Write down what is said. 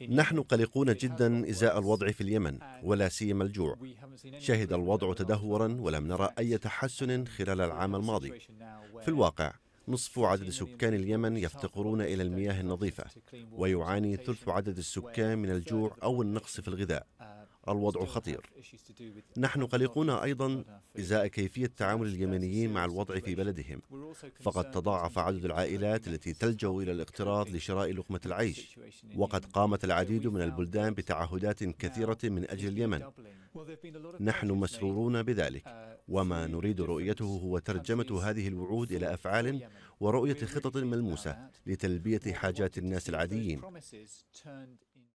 نحن قلقون جدا ازاء الوضع في اليمن ولا سيما الجوع. شهد الوضع تدهورا ولم نرى اي تحسن خلال العام الماضي. في الواقع نصف عدد سكان اليمن يفتقرون الى المياه النظيفه ويعاني ثلث عدد السكان من الجوع او النقص في الغذاء. Uh, الوضع خطير. نحن قلقون ايضا إزاء كيفية تعامل اليمنيين مع الوضع في بلدهم فقد تضاعف عدد العائلات التي تلجأ إلى الاقتراض لشراء لقمة العيش وقد قامت العديد من البلدان بتعهدات كثيرة من أجل اليمن نحن مسرورون بذلك وما نريد رؤيته هو ترجمة هذه الوعود إلى أفعال ورؤية خطط ملموسة لتلبية حاجات الناس العاديين